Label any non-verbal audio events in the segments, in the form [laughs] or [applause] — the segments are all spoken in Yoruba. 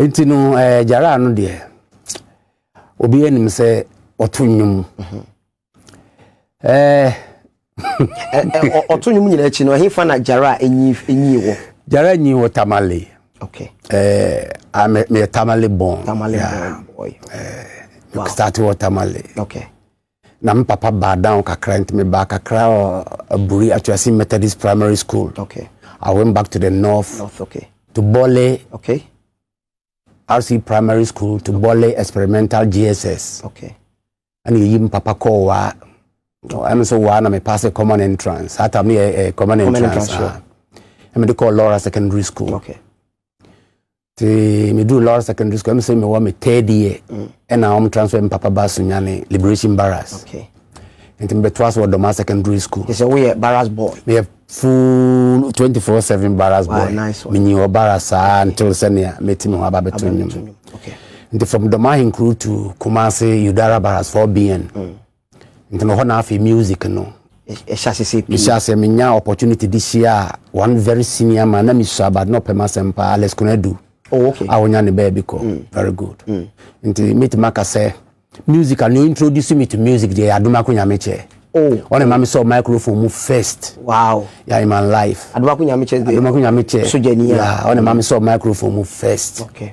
nti no ɛɛ eh, gyara ano deɛ obi anim sɛ ɔto nnwom ɛɛ eh, [laughs] eh, ɔto nnwom nyinaa akyi no ɛhefa na gyara enyi enyi wɔ. gyara enyi wɔ tamale. okay ɛɛ a mɛ mɛ tamale bɔn. tamale bɔn ɛɛ wow wɔ tamale. okay na m papa baa down kakra nti me baa kakra aburi si methodist primary school. okay i went back to the north. north okay to bɔle. okay. RC Primary School to Bole Experimental GSS. Okay. And you even papa call wa. I'm so one I'm a pass a common entrance. I tell me a common entrance. Common I'm to call Laura Secondary School. Okay. The me do Laura Secondary School. I'm saying me want me third year. Mm. And now I'm transfer papa ba Sunyane Liberation Barracks. Okay. And then me betwas wa Doma Secondary School. Yes, we are Barracks boy. Me. have full twenty four seven barras boy nice menyi hɔ barra saa okay. until sɛnea mɛtumi ho aba bɛto nnwom nti from domahin crew to kumase udara barras four bn mm. nti no na afei music no e, e se mehyɛ asɛ menya opportunity this year. one very senior man na mesu aba na ɔpɛ masɛm paa alex konadu oh, okay. a wonya ne baabi kɔ mm. very good mm. nti metumi aka sɛ music no introduce me to music deɛ adom akɔ nyamekyɛɛ oh wọn ma mi sọ microphone mu first wow ya in my life adumaku nyame chest de adumaku nyame chest sojẹ ni ya wọn ma mi sọ microphone mu first okay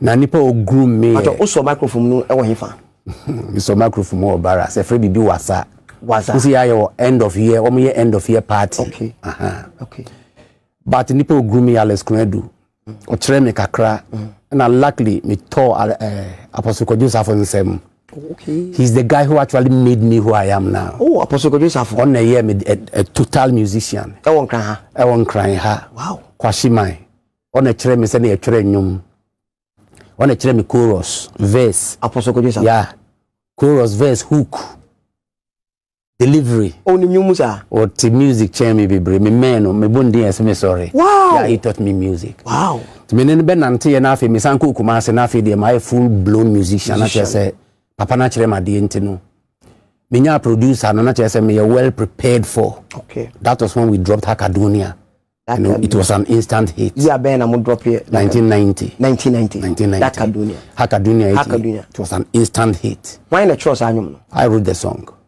na nipa o groom me ato o sọ microphone nu ẹwọ hin fa mi sọ microphone mu ọbara sẹ fẹ bibi wasa wasa n si ya yẹ wọ end of year wọn yẹ end of year party okay uh -huh. okay but nipa o groom me alex kunedu mm. ọkyerẹ mi kakra ẹna mm. luckily mi tọ eh, apọsokọ joseph nsẹm. Oh, okay. He's the guy who actually made me who I am now. Oh, Apostle Kojo Safo. one a year, a, a total musician. Ẹwọn kran ha. Ẹwọn kran ha. Wow. Kwashi mai. One a chere me send a chere nyum. One a chere me chorus, verse. Apostle Kojo Safo. Yeah. Chorus, verse, hook. Delivery. Oh, ni nyum sa. Or the music chair me bibre. Me meno, oh, me bundi yes me sorry. Wow. Yeah, he taught me music. Wow. Tumene ni benante ye na afi, misanku kumase na afi, di ma full blown musician. musician. Na kese papa no akyerɛ madeɛ nti no menya producer no na kyerɛ sɛ meyɛ well prepared for okay. that was when we dropped hakadonia that you know, it was an instant hit. Yeah, Ben, I'm gonna drop here. 1990. 1990. 1990. Hakadunia. Hakadunia. Hakadunia. It was an instant hit. Why in the trust I wrote the song.